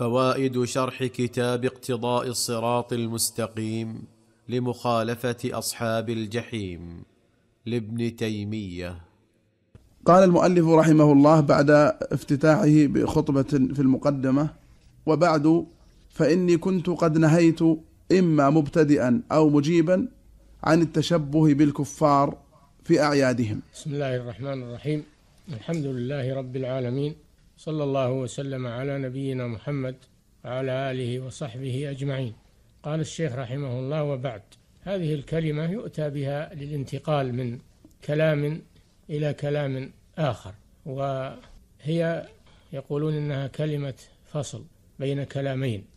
فوائد شرح كتاب اقتضاء الصراط المستقيم لمخالفه اصحاب الجحيم لابن تيميه قال المؤلف رحمه الله بعد افتتاحه بخطبه في المقدمه وبعد فاني كنت قد نهيت اما مبتدئا او مجيبا عن التشبه بالكفار في اعيادهم بسم الله الرحمن الرحيم الحمد لله رب العالمين صلى الله وسلم على نبينا محمد وعلى اله وصحبه اجمعين قال الشيخ رحمه الله وبعد هذه الكلمه يؤتى بها للانتقال من كلام الى كلام اخر وهي يقولون انها كلمه فصل بين كلامين